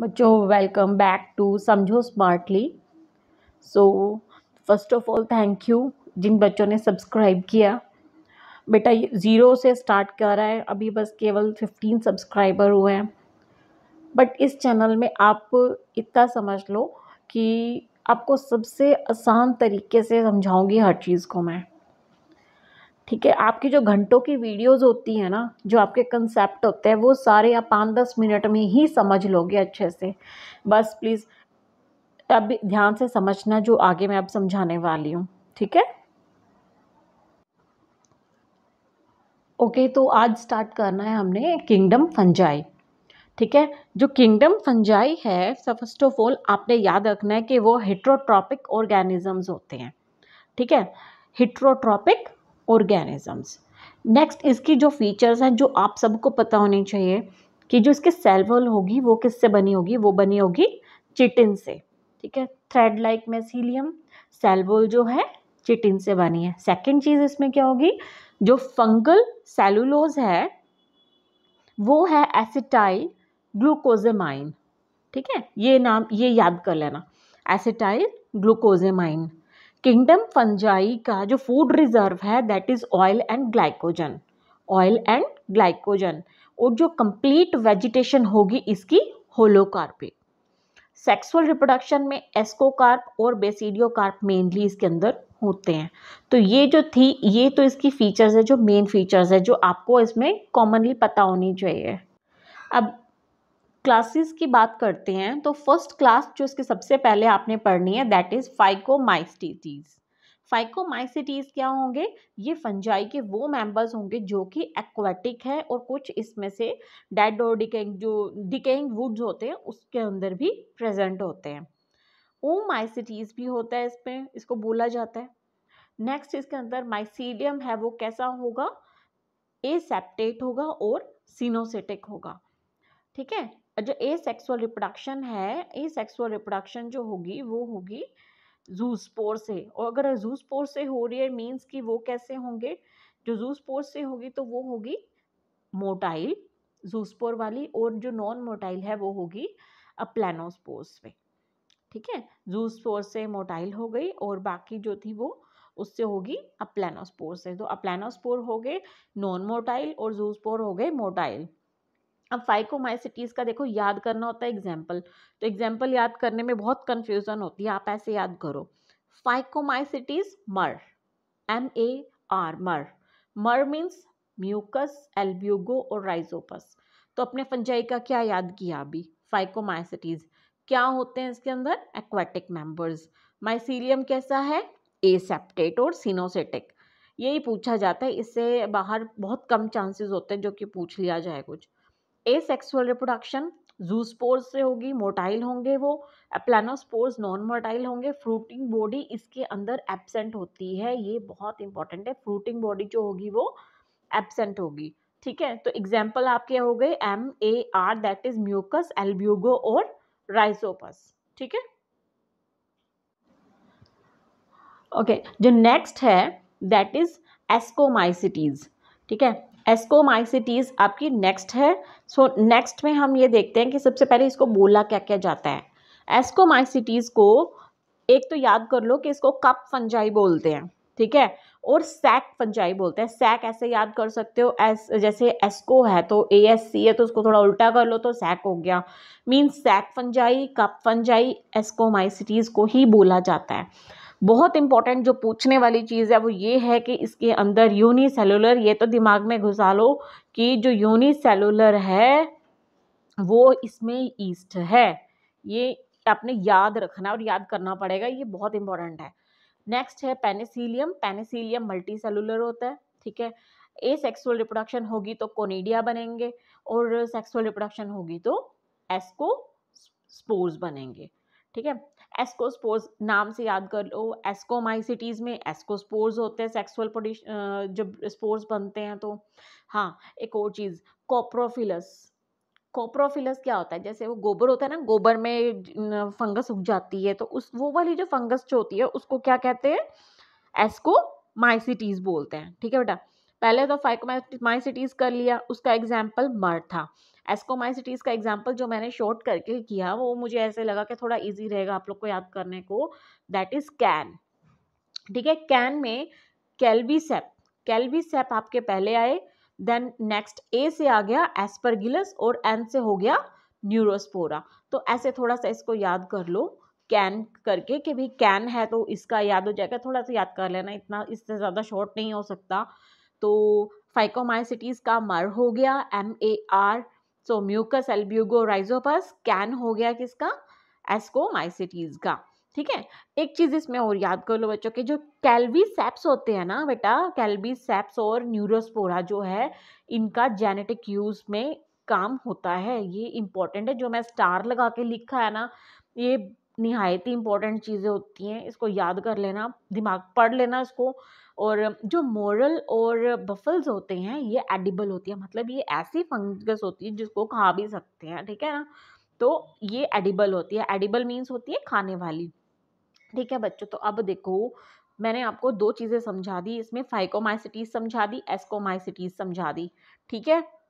बच्चों welcome back to Samjho smartly so first of all thank you जिन बच्चों ने सब्सक्राइब किया बेटा ज़ीरो से स्टार्ट कर रहा है अभी बस केवल फिफ्टीन सब्सक्राइबर हुए हैं बट इस चैनल में आप इतना समझ लो कि आपको सबसे आसान तरीके से समझाऊंगी हर चीज़ को मैं ठीक है आपकी जो घंटों की वीडियोस होती है ना जो आपके कंसेप्ट होते हैं वो सारे आप पाँच दस मिनट में ही समझ लोगे अच्छे से बस प्लीज़ अब ध्यान से समझना जो आगे मैं अब समझाने वाली हूँ ठीक है ओके तो आज स्टार्ट करना है हमने किंगडम फंजाई ठीक है जो किंगडम फंजाई है फर्स्ट ऑफ ऑल आपने याद रखना है कि वो हिट्रोट्रॉपिक ऑर्गेनिजम्स होते हैं ठीक है हिट्रोट्रॉपिक ऑर्गेनिजम्स नेक्स्ट इसकी जो फीचर्स हैं जो आप सबको पता होनी चाहिए कि जो इसकी सेल वॉल होगी वो किससे बनी होगी वो बनी होगी चिटिन से ठीक है thread like mycelium cell wall जो है चिटिन से बनी है सेकेंड चीज़ इसमें क्या होगी जो फंगल सेलुलोज है वो है एसिटाइल ग्लूकोजेमाइन ठीक है ये नाम ये याद कर लेना एसिटाइल ग्लूकोजेमाइन किंगडम फंजाई का जो फूड रिजर्व है that is oil and glycogen oil and glycogen और जो कंप्लीट वेजिटेशन होगी इसकी होलोकार्पिक सेक्सुअल रिप्रोडक्शन में एस्कोकार्प और बेसिडियोकार्प मेनली इसके अंदर होते हैं तो ये जो थी ये तो इसकी फीचर्स है जो मेन फीचर्स है जो आपको इसमें कॉमनली पता होनी चाहिए अब क्लासेस की बात करते हैं तो फर्स्ट क्लास जो इसके सबसे पहले आपने पढ़नी है दैट इज़ फाइकोमाइसिटीज़ फाइकोमाइसिटीज़ क्या होंगे ये फंजाई के वो मेंबर्स होंगे जो कि एक्वाटिक है और कुछ इसमें से डेड और डिकेंग जो डिकेंग वुड्स होते हैं उसके अंदर भी प्रेजेंट होते हैं ओमाइसिटीज़ भी होता है इसमें इसको बोला जाता है नेक्स्ट इसके अंदर माइसीडियम है वो कैसा होगा एसेप्टेट होगा और सिनोसेटिक होगा ठीक है जो ए सेक्सुअल रिप्रोडक्शन है ए सेक्सुअल रिप्रोडक्शन जो होगी वो होगी जूसपोर से और अगर जूसपोर से हो रही है मीन्स कि वो कैसे होंगे जो जूसपोर से होगी तो वो होगी मोटाइल जूसपोर वाली और जो नॉन मोटाइल है वो होगी अप्लानोस्पोर्स में ठीक है जूसपोर से मोटाइल हो गई और बाकी जो थी वो उससे होगी अप्लानोस्पोर से तो अप्लानोस्पोर हो गए नॉन मोटाइल और जूसपोर हो गए मोटाइल अब फाइकोमाइसिटीज़ का देखो याद करना होता है एग्जाम्पल तो एग्जाम्पल याद करने में बहुत कन्फ्यूज़न होती है आप ऐसे याद करो फाइकोमाइसिटीज़ मर M A R mar mar means mucus albugo और राइजोपस तो अपने फंजाई का क्या याद किया अभी फाइकोमाइसिटीज़ क्या होते हैं इसके अंदर एक्वाटिक मेंबर्स माइसीलियम कैसा है एसेप्टेट और सिनोसेटिक यही पूछा जाता है इससे बाहर बहुत कम चांसेस होते हैं जो कि पूछ लिया जाए कुछ asexual reproduction zoospores से होगी मोटाइल होंगे वो प्लानोस्पोर्स नॉन मोटाइल होंगे फ्रूटिंग बॉडी इसके अंदर एबसेंट होती है ये बहुत इंपॉर्टेंट है फ्रूटिंग बॉडी जो होगी वो एबसेंट होगी ठीक है तो एग्जाम्पल आपके हो गए M A R that is mucus albugo और राइसोपस ठीक है ओके okay, जो नेक्स्ट है दैट इज एस्कोमाइसिटीज ठीक है एस्कोमाइसिटीज़ आपकी नेक्स्ट है सो so, नेक्स्ट में हम ये देखते हैं कि सबसे पहले इसको बोला क्या क्या जाता है एस्कोमाइसिटीज़ को एक तो याद कर लो कि इसको कप फंजाई बोलते हैं ठीक है और सैक फंजाई बोलते हैं सैक ऐसे याद कर सकते हो एस जैसे एस्को है तो ए एस सी है तो उसको थोड़ा उल्टा कर लो तो सैक हो गया mean sac fungi cup fungi ascomycetes को ही बोला जाता है बहुत इंपॉर्टेंट जो पूछने वाली चीज़ है वो ये है कि इसके अंदर सेलुलर ये तो दिमाग में घुसा लो कि जो सेलुलर है वो इसमें ईस्ट है ये आपने याद रखना और याद करना पड़ेगा ये बहुत इंपॉर्टेंट है नेक्स्ट है पेनिसिलियम पेनिसिलियम मल्टी सेलुलर होता है ठीक है ए सेक्सुअल रिप्रोडक्शन होगी तो कोनीडिया बनेंगे और सेक्सुअल रिप्रोडक्शन होगी तो एस्को स्पोर्स बनेंगे ठीक है एस्कोस्पोर्स नाम से याद कर लो एस्कोमाइसिटीज़ में एस्कोस्पोर्स होते हैं सेक्सुअल प्रोड्यूश जब स्पोर्स बनते हैं तो हाँ एक और चीज़ कॉप्रोफिलस कॉप्रोफिलस क्या होता है जैसे वो गोबर होता है ना गोबर में फंगस उग जाती है तो उस वो वाली जो फंगस जो होती है उसको क्या कहते हैं एस्को माइसिटीज़ बोलते हैं ठीक है बेटा पहले तो फाइकोमाइसिटीज़ कर लिया उसका एग्जाम्पल मर था एस्कोमाइसिटीज़ का एग्जाम्पल जो मैंने शॉर्ट करके किया वो मुझे ऐसे लगा कि थोड़ा इजी रहेगा आप लोग को याद करने को दैट इज़ कैन ठीक है कैन में कैल्बीसेप कैल्बीसेप आपके पहले आए देन नेक्स्ट ए से आ गया एस्परगिलस और एन से हो गया न्यूरोस्पोरा तो ऐसे थोड़ा सा इसको याद कर लो कैन करके कि भाई कैन है तो इसका याद हो जाएगा थोड़ा सा याद कर लेना इतना इससे ज़्यादा शॉर्ट नहीं हो सकता तो फाइकोमाइसिटीज का मर हो गया M A R so mucus albugo rhizopus कैन हो गया किसका एस्कोमाइसिटीज का ठीक है एक चीज़ इसमें और याद कर लो बच्चों के जो कैलवी सैप्स होते हैं ना बेटा कैल्वी सैप्स और न्यूरोस्पोरा जो है इनका जेनेटिक यूज़ में काम होता है ये इंपॉर्टेंट है जो मैं स्टार लगा के लिखा है ना ये नहायत ही इम्पोर्टेंट चीज़ें होती हैं इसको याद कर लेना दिमाग पढ़ लेना इसको और जो मोरल और बफल्स होते हैं ये एडिबल होती है मतलब ये ऐसी फंगस होती है जिसको खा भी सकते हैं ठीक है ना तो ये एडिबल होती है एडिबल मीन्स होती है खाने वाली ठीक है बच्चों तो अब देखो मैंने आपको दो चीज़ें समझा दी इसमें फाइकोमाइसिटीज समझा दी एस्कोमाइसिटीज समझा दी ठीक है